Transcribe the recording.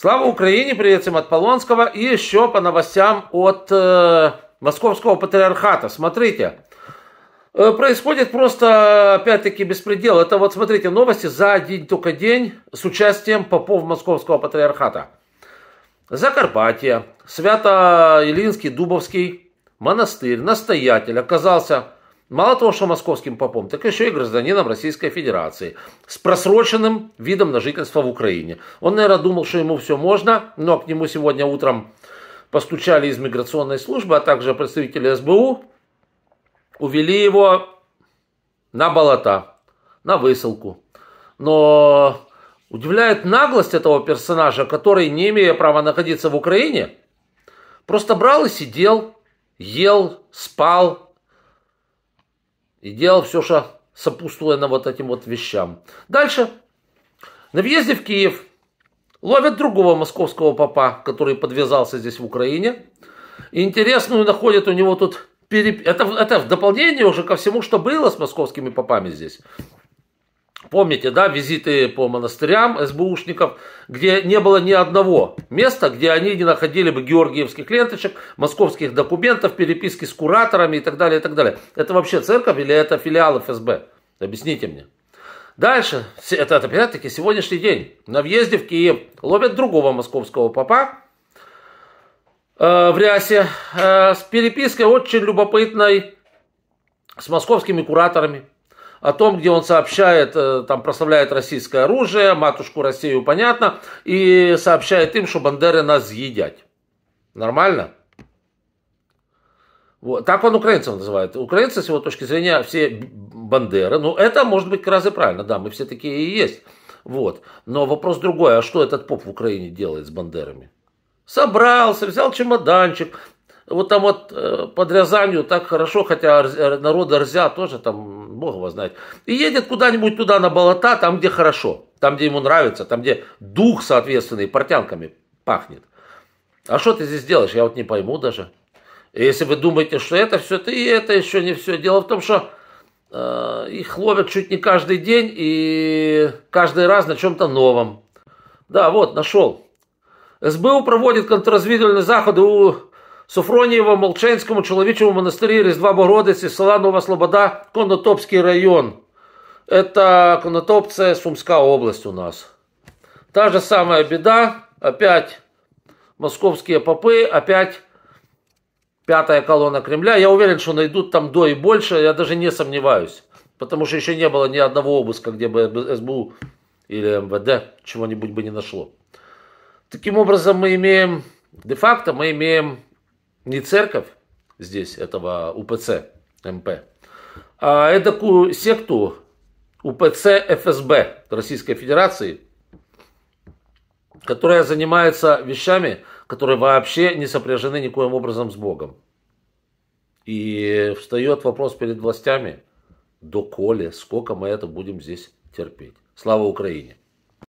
Слава Украине, привет всем от Полонского. И еще по новостям от э, Московского патриархата. Смотрите, э, происходит просто, опять-таки, беспредел. Это вот, смотрите, новости за один только день с участием попов Московского патриархата. Закарпатье, Свято-Илинский, Дубовский монастырь, настоятель оказался Мало того, что московским попом, так еще и гражданином Российской Федерации с просроченным видом на жительство в Украине. Он, наверное, думал, что ему все можно, но к нему сегодня утром постучали из миграционной службы, а также представители СБУ, увели его на болота, на высылку. Но удивляет наглость этого персонажа, который, не имея права находиться в Украине, просто брал и сидел, ел, спал, и делал все же сопутствуя на вот этим вот вещам. Дальше. На въезде в Киев ловят другого московского папа, который подвязался здесь в Украине. И интересную находят у него тут переп... это, это в дополнение уже ко всему, что было с московскими попами здесь. Помните, да, визиты по монастырям СБУшников, где не было ни одного места, где они не находили бы георгиевских ленточек, московских документов, переписки с кураторами и так далее, и так далее. Это вообще церковь или это филиал ФСБ? Объясните мне. Дальше, это, опять-таки сегодняшний день. На въезде в Киев ловят другого московского папа, э, в Рясе э, с перепиской очень любопытной с московскими кураторами о том, где он сообщает, э, там прославляет российское оружие, матушку Россию, понятно, и сообщает им, что бандеры нас съедят. Нормально? Вот. Так он украинцев называет. Украинцы, с его точки зрения, все бандеры. Ну, это может быть как раз и правильно, да, мы все такие и есть. Вот. Но вопрос другой, а что этот поп в Украине делает с бандерами? Собрался, взял чемоданчик, вот там вот э, под Рязанью так хорошо, хотя э, народа Рзя тоже там, бог его знает. И едет куда-нибудь туда на болота, там, где хорошо, там, где ему нравится, там, где дух, соответственный, портянками пахнет. А что ты здесь делаешь, я вот не пойму даже. если вы думаете, что это все, то и это еще не все. Дело в том, что э, их ловят чуть не каждый день и каждый раз на чем-то новом. Да, вот, нашел. СБУ проводит контрразведывательные заходы у Софронієва Молчанському чоловічому монастирі Різдва Богородиці, села Нова Слобода, Конотопський район. Это Конотопце, Сумская область у нас. Та же самая беда, опять московские попы, опять пятая колонна Кремля. Я уверен, что найдут там до и больше, я даже не сомневаюсь. Потому что еще не было ни одного обыска, где бы СБУ или МВД чего-нибудь бы не нашло. Таким образом, мы имеем, де-факто мы имеем не церковь здесь, этого УПЦ, МП, а эдакую секту УПЦ ФСБ Российской Федерации, которая занимается вещами, которые вообще не сопряжены никоим образом с Богом. И встает вопрос перед властями, доколе, сколько мы это будем здесь терпеть. Слава Украине!